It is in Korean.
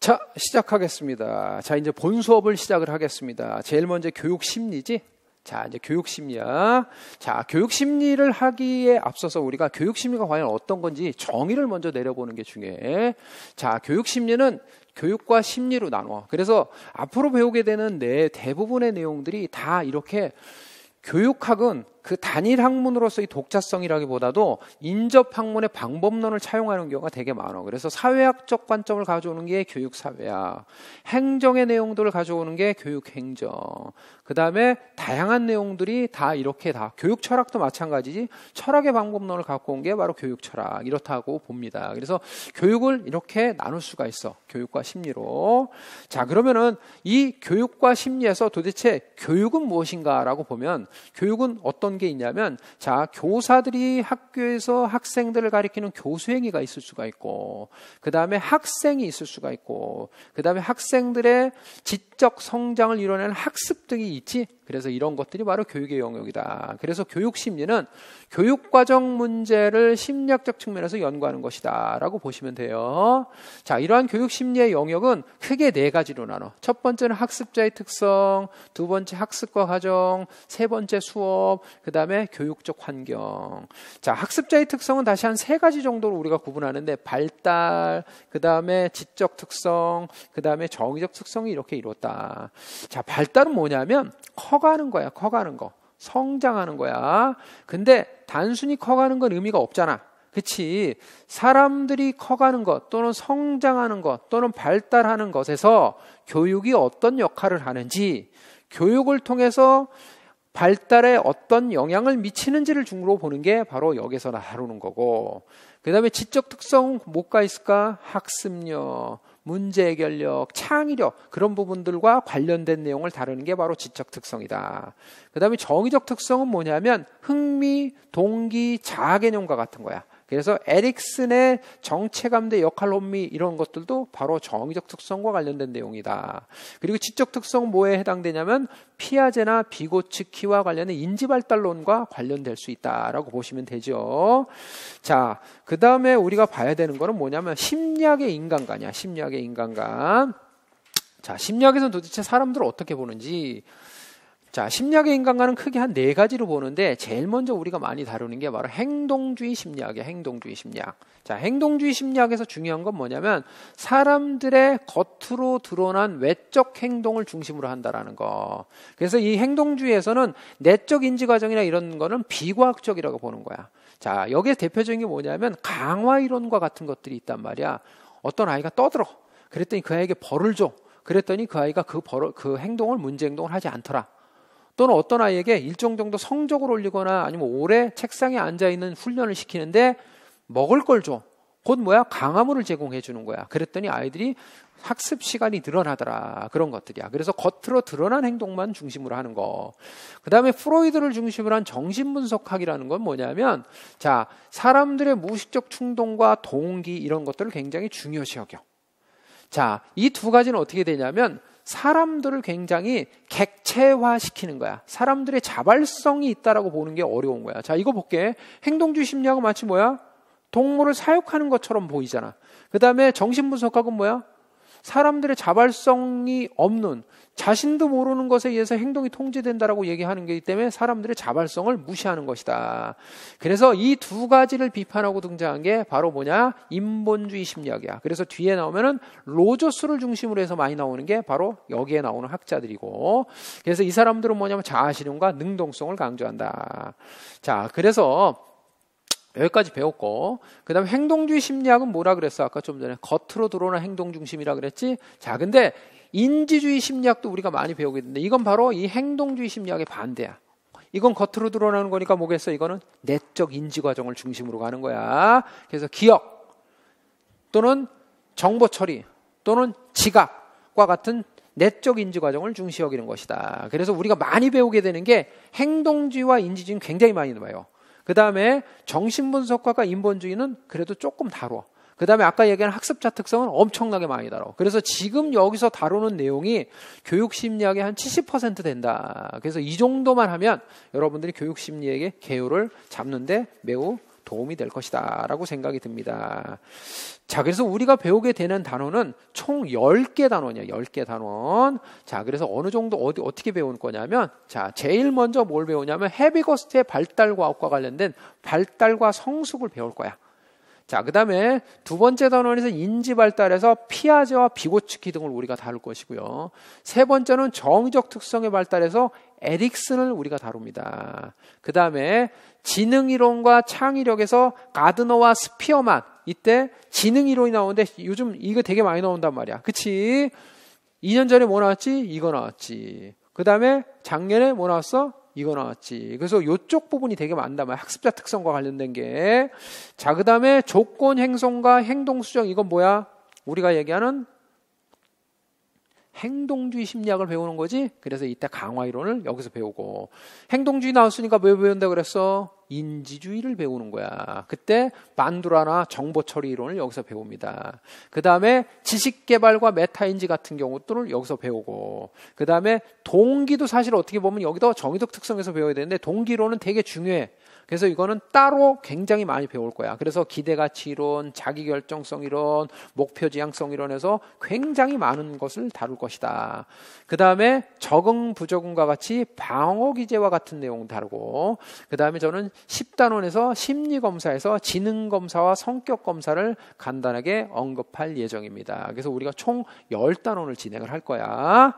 자, 시작하겠습니다. 자, 이제 본 수업을 시작을 하겠습니다. 제일 먼저 교육 심리지? 자, 이제 교육 심리야. 자, 교육 심리를 하기에 앞서서 우리가 교육 심리가 과연 어떤 건지 정의를 먼저 내려보는 게 중요해. 자, 교육 심리는 교육과 심리로 나눠. 그래서 앞으로 배우게 되는 내 대부분의 내용들이 다 이렇게 교육학은 그 단일 학문으로서의 독자성이라기보다도 인접 학문의 방법론을 차용하는 경우가 되게 많아. 그래서 사회학적 관점을 가져오는 게 교육 사회학, 행정의 내용들을 가져오는 게 교육 행정. 그다음에 다양한 내용들이 다 이렇게 다 교육 철학도 마찬가지지 철학의 방법론을 갖고 온 게 바로 교육 철학 이렇다고 봅니다. 그래서 교육을 이렇게 나눌 수가 있어. 교육과 심리로. 자, 그러면은 이 교육과 심리에서 도대체 교육은 무엇인가라고 보면 교육은 어떤 어떤 게 있냐면 자 교사들이 학교에서 학생들을 가리키는 교수 행위가 있을 수가 있고 그 다음에 학생이 있을 수가 있고 그 다음에 학생들의 지적 성장을 이뤄내는 학습 등이 있지 그래서 이런 것들이 바로 교육의 영역이다. 그래서 교육 심리는 교육 과정 문제를 심리학적 측면에서 연구하는 것이다라고 보시면 돼요. 자, 이러한 교육 심리의 영역은 크게 네 가지로 나눠. 첫 번째는 학습자의 특성, 두 번째 학습과 과정, 세 번째 수업, 그다음에 교육적 환경. 자, 학습자의 특성은 다시 한 세 가지 정도로 우리가 구분하는데 발달, 그다음에 지적 특성, 그다음에 정의적 특성이 이렇게 이뤘다. 자, 발달은 뭐냐면 커 커가는 거야. 커가는 거. 성장하는 거야. 근데 단순히 커가는 건 의미가 없잖아. 그치. 사람들이 커가는 것 또는 성장하는 것 또는 발달하는 것에서 교육이 어떤 역할을 하는지 교육을 통해서 발달에 어떤 영향을 미치는지를 중으로 보는 게 바로 여기서 나누는 거고 그 다음에 지적 특성 뭐가 있을까? 학습력, 문제 해결력, 창의력 그런 부분들과 관련된 내용을 다루는 게 바로 지적 특성이다. 그 다음에 정의적 특성은 뭐냐면 흥미, 동기, 자아 개념과 같은 거야. 그래서 에릭슨의 정체감대 역할 혼미 이런 것들도 바로 정의적 특성과 관련된 내용이다. 그리고 지적 특성 뭐에 해당되냐면 피아제나 비고츠키와 관련된 인지 발달론과 관련될 수 있다라고 보시면 되죠. 자, 그다음에 우리가 봐야 되는 거는 뭐냐면 심리학의 인간관이야. 심리학의 인간관. 자, 심리학에서는 도대체 사람들을 어떻게 보는지 자, 심리학의 인간과는 크게 한 네 가지로 보는데 제일 먼저 우리가 많이 다루는 게 바로 행동주의 심리학이에요. 행동주의 심리학. 자, 행동주의 심리학에서 중요한 건 뭐냐면 사람들의 겉으로 드러난 외적 행동을 중심으로 한다라는 거. 그래서 이 행동주의에서는 내적 인지 과정이나 이런 거는 비과학적이라고 보는 거야. 자, 여기에 대표적인 게 뭐냐면 강화 이론과 같은 것들이 있단 말이야. 어떤 아이가 떠들어. 그랬더니 그 아이에게 벌을 줘. 그랬더니 그 아이가 그 벌, 그 행동을 문제 행동을 하지 않더라. 또는 어떤 아이에게 일정 정도 성적을 올리거나 아니면 오래 책상에 앉아 있는 훈련을 시키는데 먹을 걸 줘. 곧 뭐야? 강화물을 제공해 주는 거야. 그랬더니 아이들이 학습 시간이 늘어나더라. 그런 것들이야. 그래서 겉으로 드러난 행동만 중심으로 하는 거. 그 다음에 프로이드를 중심으로 한 정신분석학이라는 건 뭐냐면, 자, 사람들의 무의식적 충동과 동기 이런 것들을 굉장히 중요시 여겨. 자, 이 두 가지는 어떻게 되냐면, 사람들을 굉장히 객체화시키는 거야. 사람들의 자발성이 있다라고 보는 게 어려운 거야. 자, 이거 볼게. 행동주의 심리학은 마치 뭐야? 동물을 사육하는 것처럼 보이잖아. 그 다음에 정신분석학은 뭐야? 사람들의 자발성이 없는 자신도 모르는 것에 의해서 행동이 통제된다라고 얘기하는 것이기 때문에 사람들의 자발성을 무시하는 것이다. 그래서 이 두 가지를 비판하고 등장한 게 바로 뭐냐? 인본주의 심리학이야. 그래서 뒤에 나오면은 로저스를 중심으로 해서 많이 나오는 게 바로 여기에 나오는 학자들이고 그래서 이 사람들은 뭐냐면 자아실현과 능동성을 강조한다. 자, 그래서 여기까지 배웠고 그 다음에 행동주의 심리학은 뭐라 그랬어? 아까 좀 전에 겉으로 드러나는 행동 중심이라 그랬지? 자 근데 인지주의 심리학도 우리가 많이 배우게 되는데 이건 바로 이 행동주의 심리학의 반대야. 이건 겉으로 드러나는 거니까 뭐겠어? 이거는 내적 인지 과정을 중심으로 가는 거야. 그래서 기억 또는 정보 처리 또는 지각과 같은 내적 인지 과정을 중시 여기는 것이다. 그래서 우리가 많이 배우게 되는 게 행동주의와 인지주의는 굉장히 많이 나와요. 그 다음에 정신분석과가 인본주의는 그래도 조금 다뤄. 그 다음에 아까 얘기한 학습자 특성은 엄청나게 많이 다뤄. 그래서 지금 여기서 다루는 내용이 교육심리학의 한 70% 된다. 그래서 이 정도만 하면 여러분들이 교육심리학의 개요를 잡는데 매우 도움이 될 것이다. 라고 생각이 듭니다. 자, 그래서 우리가 배우게 되는 단어는 총 10개 단어냐, 10개 단원. 자, 그래서 어느 정도, 어디, 어떻게 배운 거냐면, 자, 제일 먼저 뭘 배우냐면, 헤비거스트의 발달과 관련된 발달과 성숙을 배울 거야. 자, 그 다음에 두 번째 단원에서 인지 발달에서 피아제와 비고츠키 등을 우리가 다룰 것이고요. 세 번째는 정의적 특성의 발달에서 에릭슨을 우리가 다룹니다. 그 다음에 지능이론과 창의력에서 가드너와 스피어만 이때 지능이론이 나오는데 요즘 이거 되게 많이 나온단 말이야. 그치? 2년 전에 뭐 나왔지? 이거 나왔지. 그 다음에 작년에 뭐 나왔어? 이거 나왔지. 그래서 요쪽 부분이 되게 많단 말이야. 학습자 특성과 관련된 게. 자, 그 다음에 조건 행성과 행동 수정 이건 뭐야? 우리가 얘기하는 행동주의 심리학을 배우는 거지. 그래서 이때 강화 이론을 여기서 배우고 행동주의 나왔으니까 왜 배운다 그랬어? 인지주의를 배우는 거야. 그때 반두라나 정보 처리 이론을 여기서 배웁니다. 그 다음에 지식 개발과 메타인지 같은 경우들을 여기서 배우고, 그 다음에 동기도 사실 어떻게 보면 여기도 정의적 특성에서 배워야 되는데 동기론은 되게 중요해. 그래서 이거는 따로 굉장히 많이 배울 거야. 그래서 기대가치 이론, 자기결정성 이론, 목표지향성 이론에서 굉장히 많은 것을 다룰 것이다. 그 다음에 적응 부적응과 같이 방어 기제와 같은 내용 다루고, 그 다음에 저는 10단원에서 심리검사에서 지능검사와 성격검사를 간단하게 언급할 예정입니다. 그래서 우리가 총 10단원을 진행을 할 거야.